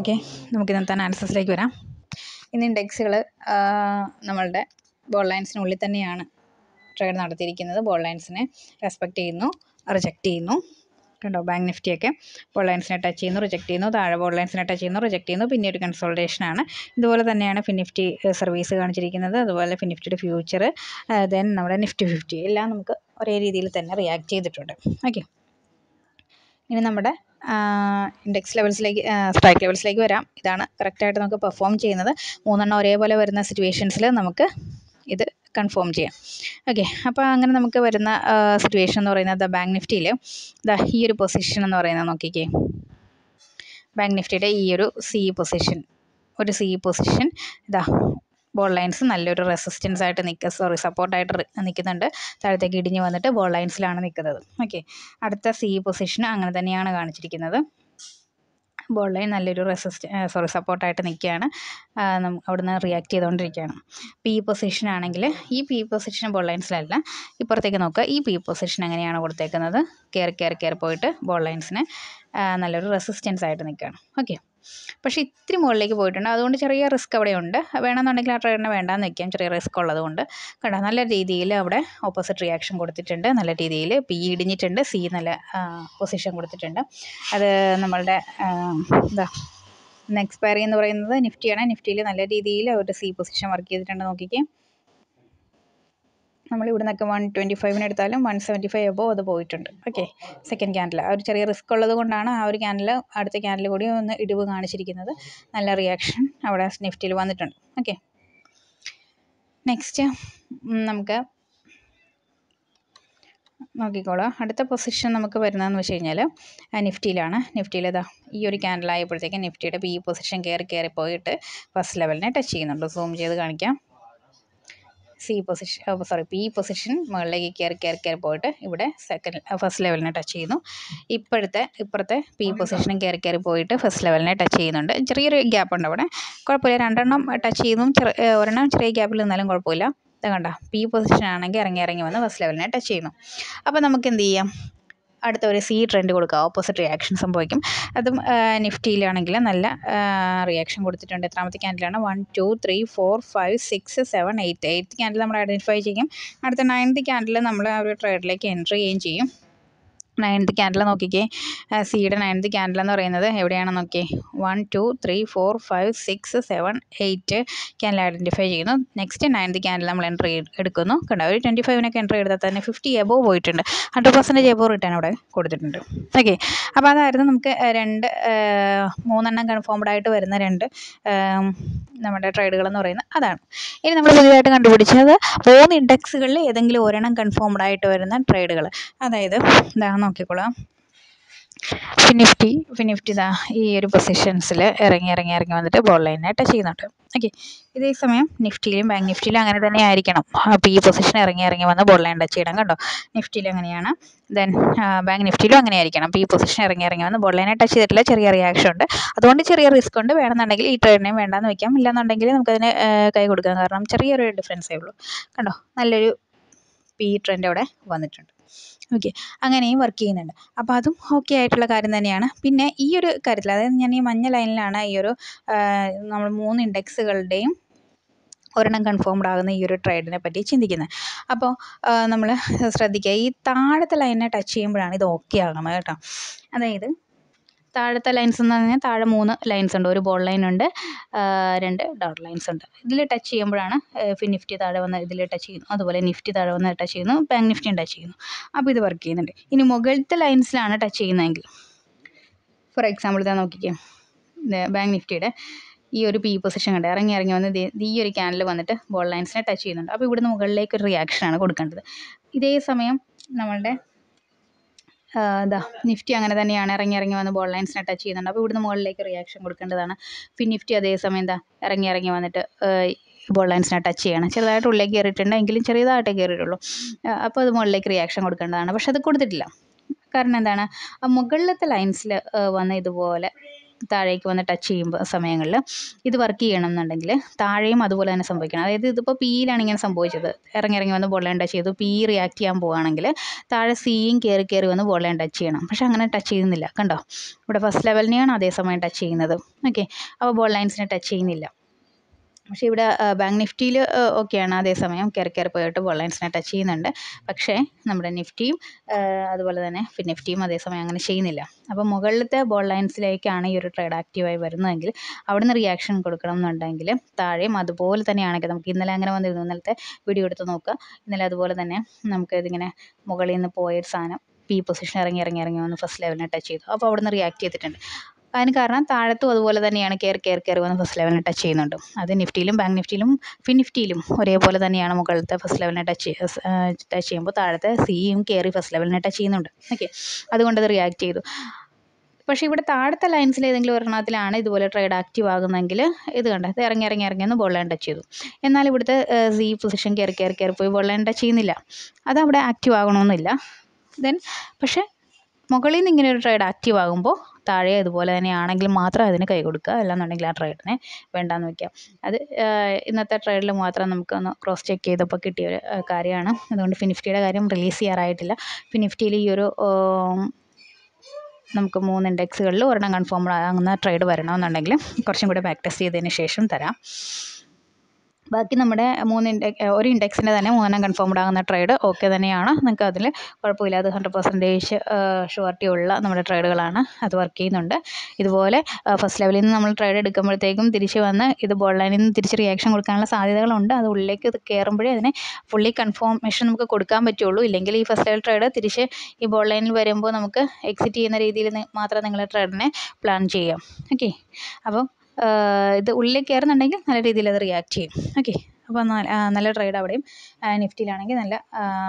okay നമുക്ക് എന്താണ് അനാലിസിസിലേക്ക് വരാം ഇന്ന് ഇൻഡെക്സുകൾ നമ്മളുടെ ബോൾ ലൈൻസിനുള്ളിൽ തന്നെയാണ് ട്രേഡ് നടത്തിയിരിക്കുന്നത് ബോൾ ലൈൻസിനെ റെസ്പെക്റ്റ് ചെയ്യുന്നു റിജക്റ്റ് ചെയ്യുന്നു കണ്ടോ ബാങ്ക് നിഫ്റ്റിയൊക്കെ ബോൾ ലൈൻസിനെ ടച്ച് ചെയ്യുന്നു റിജക്റ്റ് ചെയ്യുന്നു താഴെ ബോൾ ലൈൻസിനെ ടച്ച് ചെയ്യുന്നു റിജക്റ്റ് ചെയ്യുന്നു പിന്നെ ഒരു കൺസോൾട്ടേഷനാണ് ഇതുപോലെ തന്നെയാണ് ഫിനിഫ്റ്റി സർവീസ് കാണിച്ചിരിക്കുന്നത് അതുപോലെ ഫിനിഫ്റ്റിയുടെ ഫ്യൂച്ചർ ദെൻ നമ്മുടെ നിഫ്റ്റി ഫിഫ്റ്റി എല്ലാം നമുക്ക് ഒരേ രീതിയിൽ തന്നെ റിയാക്ട് ചെയ്തിട്ടുണ്ട് ഓക്കെ ഇനി നമ്മുടെ ഇൻഡെക്സ് ലെവൽസിലേക്ക് സ്ട്രൈക്ക് ലെവൽസിലേക്ക് വരാം ഇതാണ് കറക്റ്റായിട്ട് നമുക്ക് പെർഫോം ചെയ്യുന്നത് മൂന്നെണ്ണം ഒരേപോലെ വരുന്ന സിറ്റുവേഷൻസിൽ നമുക്ക് ഇത് കൺഫേം ചെയ്യാം ഓക്കെ അപ്പോൾ അങ്ങനെ നമുക്ക് വരുന്ന സിറ്റുവേഷൻ എന്ന് പറയുന്നത് ദ ബാങ്ക് നിഫ്റ്റിയിൽ ദ ഈ ഒരു പൊസിഷൻ എന്ന് പറയുന്നത് നോക്കിക്കേ ബാങ്ക് നിഫ്റ്റിയുടെ ഈ ഒരു സി പൊസിഷൻ ഒരു സി പൊസിഷൻ ഇതാ ബോൾ ലൈൻസ് നല്ലൊരു റെസിസ്റ്റൻസ് ആയിട്ട് നിൽക്കുക സോറി സപ്പോർട്ടായിട്ട് നിൽക്കുന്നുണ്ട് താഴത്തേക്ക് ഇടിഞ്ഞ് വന്നിട്ട് ബോൾ ലൈൻസിലാണ് നിൽക്കുന്നത് ഓക്കെ അടുത്ത സി പൊസിഷൻ അങ്ങനെ തന്നെയാണ് കാണിച്ചിരിക്കുന്നത് ബോൾ ലൈൻ നല്ലൊരു റെസിസ്റ്റ് സോറി സപ്പോർട്ടായിട്ട് നിൽക്കുകയാണ് അവിടുന്ന് റിയാക്ട് ചെയ്തുകൊണ്ടിരിക്കുകയാണ് പി പൊസിഷൻ ആണെങ്കിൽ ഈ പി പൊസിഷൻ ബോൾ ലൈൻസിലല്ല ഇപ്പുറത്തേക്ക് നോക്കുക ഈ പി പൊസിഷൻ എങ്ങനെയാണ് കൊടുത്തേക്കുന്നത് കയറി കയറി കയറി പോയിട്ട് ബോൾ ലൈൻസിന് നല്ലൊരു റെസിസ്റ്റൻസ് ആയിട്ട് നിൽക്കുകയാണ് ഓക്കെ പക്ഷേ ഇത്തിരി മുകളിലേക്ക് പോയിട്ടുണ്ട് അതുകൊണ്ട് ചെറിയ റിസ്ക് അവിടെ ഉണ്ട് വേണമെന്നുണ്ടെങ്കിൽ ആ ട്രയറിനെ വേണ്ടാന്ന് വെക്കാം ചെറിയ റിസ്ക് ഉള്ളതുകൊണ്ട് കണ്ടോ നല്ല രീതിയിൽ അവിടെ ഓപ്പോസിറ്റ് റിയാക്ഷൻ കൊടുത്തിട്ടുണ്ട് നല്ല രീതിയിൽ പി ഇടിഞ്ഞിട്ടുണ്ട് സി നല്ല പൊസിഷൻ കൊടുത്തിട്ടുണ്ട് അത് നമ്മളുടെ എന്താ ഇന്ന് എക്സ്പയറി എന്ന് പറയുന്നത് നിഫ്റ്റിയാണ് നിഫ്റ്റിയിൽ നല്ല രീതിയിൽ ഒരു സി പൊസിഷൻ വർക്ക് ചെയ്തിട്ടുണ്ട് നോക്കിക്കേ നമ്മൾ ഇവിടെ നിന്നൊക്കെ വൺ ട്വൻറ്റി ഫൈവിന് എടുത്താലും വൺ സെവൻറ്റി ഫൈവ് എബോ അത് പോയിട്ടുണ്ട് ഓക്കെ സെക്കൻഡ് ക്യാൻഡിൽ ആ ഒരു ചെറിയ റിസ്ക് ഉള്ളത് കൊണ്ടാണ് ആ ഒരു ക്യാൻഡിൽ അടുത്ത ക്യാൻഡിൽ കൂടി ഒന്ന് ഇടിവ് കാണിച്ചിരിക്കുന്നത് നല്ല റിയാക്ഷൻ അവിടെ നിഫ്റ്റിയിൽ വന്നിട്ടുണ്ട് ഓക്കെ നെക്സ്റ്റ് നമുക്ക് നോക്കിക്കോളാം അടുത്ത പൊസിഷൻ നമുക്ക് വരുന്നതെന്ന് വെച്ച് കഴിഞ്ഞാൽ നിഫ്റ്റിയിലാണ് നിഫ്റ്റിയിൽ ഇതാ ഈ ഒരു ക്യാൻഡിൽ ആയപ്പോഴത്തേക്കും നിഫ്റ്റിയുടെ ബി പൊസിഷൻ കയറി കയറി പോയിട്ട് ഫസ്റ്റ് ലെവലിനെ ടച്ച് ചെയ്യുന്നുണ്ട് സൂം ചെയ്ത് കാണിക്കാം C position sorry P position മുകളിലേക്ക് കയറി കയറി കയറി പോയിട്ട് ഇവിടെ സെക്കൻഡ് ഫസ്റ്റ് ലെവലിനെ ടച്ച് ചെയ്യുന്നു ഇപ്പോഴത്തെ ഇപ്പുറത്തെ പി പൊസിഷനും കയറി കയറി പോയിട്ട് ഫസ്റ്റ് ലെവലിനെ ടച്ച് ചെയ്യുന്നുണ്ട് ചെറിയൊരു ഗ്യാപ്പ് ഉണ്ട് അവിടെ കുഴപ്പമില്ല രണ്ടെണ്ണം ടച്ച് ചെയ്യുന്നു ചെറിയ ഒരെണ്ണം ചെറിയ ഗ്യാപ്പിൽ നിന്നാലും കുഴപ്പമില്ല കണ്ട പി പൊസിഷൻ ആണെങ്കിൽ ഇറങ്ങി ഇറങ്ങി വന്ന് ഫസ്റ്റ് ലെവലിനെ ടച്ച് ചെയ്യുന്നു അപ്പോൾ നമുക്ക് എന്ത് ചെയ്യാം അടുത്ത ഒരു സി ട്രെൻഡ് കൊടുക്കുക ഓപ്പോസിറ്റ് റിയാക്ഷൻ സംഭവിക്കും അതും നിഫ്റ്റിയിലാണെങ്കിൽ നല്ല റിയാക്ഷൻ കൊടുത്തിട്ടുണ്ട് എത്രാമത്തെ ക്യാൻഡിലാണ് one two three four five six seven eight eight candle നമ്മൾ ഐഡൻറ്റിഫൈ ചെയ്യും അടുത്ത നയൻത് ക്യാൻഡിൽ നമ്മൾ ആ ഒരു ട്രേഡിലേക്ക് എൻട്രി ചെയ്യുകയും ചെയ്യും നയൻത് ക്യാൻഡിൽ നോക്കിക്കേ സിയുടെ നയൻത് ക്യാൻഡിൽ എന്ന് പറയുന്നത് എവിടെയാണെന്ന് നോക്കിയേ one two three four five six seven eight candle identify ചെയ്യുന്നു നെക്സ്റ്റ് നയൻത് ക്യാൻഡിൽ നമ്മൾ എൻട്രി എടുക്കുന്നു കണ്ടോ ഒരു ട്വൻറ്റി ഫൈവിനൊക്കെ എൻട്രി എടുത്താൽ തന്നെ ഫിഫ്റ്റി എബോ പോയിട്ടുണ്ട് ഹൺഡ്രഡ് പെർസെൻറ്റേജ് എബോ റിട്ടേൺ അവിടെ കൊടുത്തിട്ടുണ്ട് ഓക്കെ അപ്പോൾ അതായിരുന്നു നമുക്ക് രണ്ട് മൂന്നെണ്ണം കൺഫേംഡ് ആയിട്ട് വരുന്ന രണ്ട് നമ്മുടെ ട്രേഡുകൾ എന്ന് പറയുന്നത് അതാണ് ഇനി നമ്മൾ പുതിയതായിട്ട് കണ്ടുപിടിച്ചത് മൂന്ന് ഇൻഡെക്സുകളിൽ ഏതെങ്കിലും ഒരെണ്ണം കൺഫേംഡ് ആയിട്ട് വരുന്ന ട്രേഡുകൾ അതായത് നോക്കിക്കോളാം ഫിനിഫ്റ്റി ഫിനിഫ്റ്റി ഇതാ ഈ ഒരു പൊസിഷൻസിൽ ഇറങ്ങി ഇറങ്ങി ഇറങ്ങി വന്നിട്ട് ബോൾ ലൈനായിട്ട് ചെയ്യുന്നുണ്ട് ഓക്കെ ഇതേ സമയം നിഫ്റ്റിയിലും ബാങ്ക് നിഫ്റ്റിയിലും അങ്ങനെ തന്നെ ആയിരിക്കണം അപ്പോൾ ഈ പൊസിഷൻ ഇറങ്ങി ഇറങ്ങി വന്ന് ബോൾ ലൈൻ ടച്ച് ചെയ്യണം കണ്ടോ നിഫ്റ്റിയിലും അങ്ങനെയാണ് ദെൻ ബാങ്ക് നിഫ്റ്റിയിലും അങ്ങനെ ആയിരിക്കണം അപ്പോൾ ഈ പൊസിഷൻ ഇറങ്ങി ഇറങ്ങി വന്ന് ബോൾ ലൈനെ ടച്ച് ചെയ്തിട്ടില്ല ചെറിയ റിയാക്ഷൻ ഉണ്ട് അതുകൊണ്ട് ചെറിയ റിസ്ക് ഉണ്ട് വേണമെന്നുണ്ടെങ്കിൽ ഈ ട്രേഡിനെയും വേണ്ടാന്ന് വെക്കാം ഇല്ലാന്നുണ്ടെങ്കിൽ നമുക്കതിന് കൈ കൊടുക്കാം കാരണം ചെറിയൊരു ഡിഫറൻസേ ഉള്ളൂ കണ്ടോ നല്ലൊരു ഇപ്പം ഈ ട്രെൻഡ് അവിടെ വന്നിട്ടുണ്ട് ഓക്കെ അങ്ങനെയും വർക്ക് ചെയ്യുന്നുണ്ട് അപ്പോൾ അതും ഓക്കെ ആയിട്ടുള്ള കാര്യം തന്നെയാണ് പിന്നെ ഈ ഒരു കാര്യത്തിൽ അതായത് ഞാൻ ഈ മഞ്ഞ ലൈനിലാണ് ഈ ഒരു നമ്മൾ മൂന്ന് ഇൻഡെക്സുകളുടെയും ഒരെണ്ണം കൺഫേംഡ് ആകുന്ന ഈ ഒരു ട്രേഡിനെ പറ്റി ചിന്തിക്കുന്നത് അപ്പോൾ നമ്മൾ ശ്രദ്ധിക്കുക ഈ താഴത്തെ ലൈനിനെ ടച്ച് ചെയ്യുമ്പോഴാണ് ഇത് ഓക്കെ ആകുന്നത് കേട്ടോ അതായത് താഴത്തെ ലൈൻസ് എന്ന് പറഞ്ഞാൽ താഴെ മൂന്ന് ലൈൻസ് ഉണ്ട് ഒരു ബോൾ ലൈൻ ഉണ്ട് രണ്ട് ഡോട്ട് ലൈൻസ് ഉണ്ട് ഇതിൽ ടച്ച് ചെയ്യുമ്പോഴാണ് ഫി നിഫ്റ്റി താഴെ വന്ന് ഇതിൽ ടച്ച് ചെയ്യുന്നു അതുപോലെ നിഫ്റ്റി താഴെ വന്ന് ടച്ച് ചെയ്യുന്നു ബാങ്ക് നിഫ്റ്റിയും ടച്ച് ചെയ്യുന്നു അപ്പോൾ ഇത് വർക്ക് ചെയ്യുന്നുണ്ട് ഇനി മുകളിലത്തെ ലൈൻസിലാണ് ടച്ച് ചെയ്യുന്നതെങ്കിൽ ഫോർ എക്സാമ്പിൾ ഇതാ നോക്കിക്കേ ബാങ്ക് നിഫ്റ്റിയുടെ ഈ ഒരു പി പൊസിഷൻ കണ്ട് ഇറങ്ങി ഇറങ്ങി വന്ന് ഈ ഒരു ക്യാനൽ വന്നിട്ട് ബോൾ ലൈൻസിനെ ടച്ച് ചെയ്യുന്നുണ്ട് അപ്പോൾ ഇവിടുന്ന് മുകളിലേക്ക് ഒരു റിയാക്ഷനാണ് കൊടുക്കേണ്ടത് ഇതേ സമയം നമ്മളുടെ എന്താ നിഫ്റ്റി അങ്ങനെ തന്നെയാണ് ഇറങ്ങി ഇറങ്ങി വന്ന് ബോൾ ലൈൻസിനെ ടച്ച് ചെയ്യുന്നുണ്ട് അപ്പോൾ ഇവിടുന്ന് മുകളിലേക്ക് റിയാക്ഷൻ കൊടുക്കേണ്ടതാണ് പിന്നെ നിഫ്റ്റി അതേസമയം എന്താ ഇറങ്ങി ഇറങ്ങി വന്നിട്ട് ബോൾ ലൈൻസിനെ ടച്ച് ചെയ്യണം ചെറുതായിട്ട് ഉള്ളിലേക്ക് കയറിയിട്ടുണ്ട് എങ്കിലും ചെറിയതായിട്ടേ കയറിയിട്ടുള്ളൂ അപ്പോൾ അത് മുകളിലേക്ക് റിയാക്ഷൻ കൊടുക്കേണ്ടതാണ് പക്ഷെ അത് കൊടുത്തിട്ടില്ല കാരണം എന്താണ് മുകളിലത്തെ ലൈൻസിൽ വന്ന ഇതുപോലെ താഴേക്ക് വന്ന് ടച്ച് ചെയ്യുമ്പോൾ സമയങ്ങളിൽ ഇത് വർക്ക് ചെയ്യണം എന്നുണ്ടെങ്കിൽ താഴെയും അതുപോലെ തന്നെ സംഭവിക്കണം അതായത് ഇതിപ്പോൾ പിയിലാണ് ഇങ്ങനെ സംഭവിച്ചത് ഇറങ്ങി ഇറങ്ങി വന്ന് ബോളിലൈൻ ടച്ച് ചെയ്തു പി റിയാക്ട് ചെയ്യാൻ പോവുകയാണെങ്കിൽ താഴെ സിയും കയറി കയറി വന്ന് ബോളിലൈൻ ടച്ച് ചെയ്യണം പക്ഷേ അങ്ങനെ ടച്ച് ചെയ്യുന്നില്ല കണ്ടോ ഇവിടെ ഫസ്റ്റ് ലെവലിനെയാണ് അതേസമയം ടച്ച് ചെയ്യുന്നത് ഓക്കെ അപ്പോൾ ബോൾ ലൈൻസിനെ ടച്ച് ചെയ്യുന്നില്ല പക്ഷേ ഇവിടെ ബാങ്ക് നിഫ്റ്റിയിൽ ഒക്കെയാണ് അതേസമയം കയറി കയറി പോയിട്ട് ലൈൻസിനെ ടച്ച് ചെയ്യുന്നുണ്ട് പക്ഷേ നമ്മുടെ നിഫ്റ്റിയും അതുപോലെ തന്നെ നിഫ്റ്റിയും അതേസമയം അങ്ങനെ ചെയ്യുന്നില്ല അപ്പോൾ മുകളിലത്തെ ബോൾ ലൈൻസിലേക്കാണ് ഈ ഒരു ട്രേഡ് ആക്റ്റീവായി വരുന്നതെങ്കിൽ അവിടുന്ന് റിയാക്ഷൻ കൊടുക്കണം എന്നുണ്ടെങ്കിൽ താഴെയും അതുപോലെ തന്നെയാണെങ്കിൽ നമുക്ക് ഇന്നലെ അങ്ങനെ വന്നിരുന്നു ഇന്നലത്തെ വീഡിയോ എടുത്ത് നോക്കുക ഇന്നലെ അതുപോലെ തന്നെ നമുക്ക് ഇതിങ്ങനെ മുകളിൽ നിന്ന് പോയൊരു സാധനം പി പൊസിഷൻ ഇറങ്ങി ഇറങ്ങി ഇറങ്ങി വന്ന് ഫസ്റ്റ് ലെവലിനെ ടച്ച് ചെയ്തു അപ്പോൾ അവിടുന്ന് റിയാക്ട് ചെയ്തിട്ടുണ്ട് അതിന് കാരണം താഴത്തും അതുപോലെ തന്നെയാണ് കയറി കയറി കയറി വന്ന് ഫസ്റ്റ് ലെവലിനെ ടച്ച് ചെയ്യുന്നുണ്ട് അത് നിഫ്റ്റിയിലും ബാങ്ക് നിഫ്റ്റിയിലും ഫിൻ നിഫ്റ്റിയിലും ഒരേപോലെ തന്നെയാണ് മുകളിലത്തെ ഫസ്റ്റ് ലെവലിനെ ടച്ച് ടച്ച് ചെയ്യുമ്പോൾ താഴത്തെ സിയും കയറി ഫസ്റ്റ് ലെവലിനെ ടച്ച് ചെയ്യുന്നുണ്ട് ഓക്കെ അതുകൊണ്ട് അത് റിയാക്ട് ചെയ്തു പക്ഷേ ഇവിടെ താഴത്തെ ലൈൻസിൽ ഏതെങ്കിലും ഒരെണ്ണത്തിലാണ് ഇതുപോലെ ട്രേഡ് ആക്റ്റീവ് ആകുന്നതെങ്കിൽ ഇത് കണ്ട ഇത് ഇറങ്ങി ഇറങ്ങി ഇറങ്ങി ഒന്ന് ബോൾ ടച്ച് ചെയ്തു എന്നാൽ ഇവിടുത്തെ സി പൊസിഷൻ കയറി കയറി കയറി പോയി ബോൾ ടച്ച് ചെയ്യുന്നില്ല അത് അവിടെ ആക്റ്റീവ് ആകണമെന്നില്ല ദെൻ പക്ഷേ മുകളിൽ നിന്ന് ഇങ്ങനെ ഒരു ട്രേഡ് ആക്റ്റീവ് ആകുമ്പോൾ താഴെ അതുപോലെ തന്നെ ആണെങ്കിൽ മാത്രം അതിന് കൈ കൊടുക്കുക അല്ലാന്നുണ്ടെങ്കിൽ ആ ട്രേഡിനെ വേണ്ടാന്ന് വയ്ക്കുക അത് ഇന്നത്തെ ട്രേഡിൽ മാത്രം നമുക്കൊന്ന് ക്രോസ് ചെക്ക് ചെയ്തപ്പോൾ കിട്ടിയ ഒരു കാര്യമാണ് അതുകൊണ്ട് ഫിനിഫ്റ്റിയുടെ കാര്യം റിലീസ് ചെയ്യാറായിട്ടില്ല ഫിനിഫ്റ്റിയിൽ ഈ ഒരു നമുക്ക് മൂന്ന് ഇൻഡെക്സുകളിൽ ഒരെണ്ണം കൺഫേം ആകുന്ന ട്രേഡ് വരണമെന്നുണ്ടെങ്കിൽ കുറച്ചും കൂടെ ബാക്ക് ടെസ്റ്റ് ചെയ്തതിന് ശേഷം തരാം ബാക്കി നമ്മുടെ മൂന്ന് ഇൻഡെ ഒരു ഇൻഡെക്സിൻ്റെ തന്നെ മൂന്നെണ്ണം കൺഫേംഡ് ആകുന്ന ട്രേഡ് ഓക്കെ തന്നെയാണ് നിങ്ങൾക്ക് അതിൽ അത് ഹൺഡ്രഡ് പെർസെൻറ്റേജ് ഷുവർട്ടി ഉള്ള നമ്മുടെ ട്രേഡുകളാണ് അത് വർക്ക് ചെയ്യുന്നുണ്ട് ഇതുപോലെ ഫസ്റ്റ് ലെവലിൽ നിന്ന് നമ്മൾ ട്രേഡ് എടുക്കുമ്പോഴത്തേക്കും തിരിച്ച് വന്ന് ഇത് ബോൾ ലൈനിൽ നിന്ന് തിരിച്ച് റിയാക്ഷൻ കൊടുക്കാനുള്ള സാധ്യതകളുണ്ട് അത് ഉള്ളിലേക്ക് ഇത് കയറുമ്പോഴേ അതിനെ ഫുള്ളി കൺഫോമേഷൻ നമുക്ക് കൊടുക്കാൻ പറ്റുള്ളൂ ഇല്ലെങ്കിൽ ഈ ഫസ്റ്റ് ലെവൽ ട്രേഡ് തിരിച്ച് ഈ ബോൾ ലൈനിൽ വരുമ്പോൾ നമുക്ക് എക്സിറ്റ് ചെയ്യുന്ന രീതിയിൽ മാത്രം നിങ്ങളുടെ ട്രേഡിനെ പ്ലാൻ ചെയ്യാം ഓക്കെ അപ്പം ഇത് ഉള്ളിലേക്ക് കയറുന്നുണ്ടെങ്കിൽ നല്ല രീതിയിൽ അത് റിയാക്ട് ചെയ്യും ഓക്കെ അപ്പോൾ നല്ല ട്രേഡ് അവിടെയും നിഫ്റ്റിയിലാണെങ്കിൽ നല്ല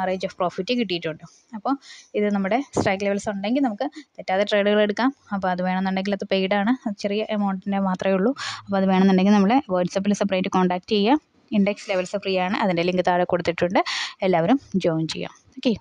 റേഞ്ച് ഓഫ് പ്രോഫിറ്റ് കിട്ടിയിട്ടുണ്ട് അപ്പോൾ ഇത് നമ്മുടെ സ്ട്രൈക്ക് ലെവൽസ് ഉണ്ടെങ്കിൽ നമുക്ക് തെറ്റാതെ ട്രേഡുകൾ എടുക്കാം അപ്പോൾ അത് വേണമെന്നുണ്ടെങ്കിൽ അത് പെയ്ഡാണ് ചെറിയ എമൗണ്ടിൻ്റെ മാത്രമേ ഉള്ളൂ അപ്പോൾ അത് വേണമെന്നുണ്ടെങ്കിൽ നമ്മളെ വാട്സപ്പിൽ സെപ്പറേറ്റ് കോൺടാക്റ്റ് ചെയ്യാം ഇൻഡെക്സ് ലെവൽസ് ഫ്രീ ആണ് അതിൻ്റെ ലിങ്ക് താഴെ കൊടുത്തിട്ടുണ്ട് എല്ലാവരും ജോയിൻ ചെയ്യാം ഓക്കെ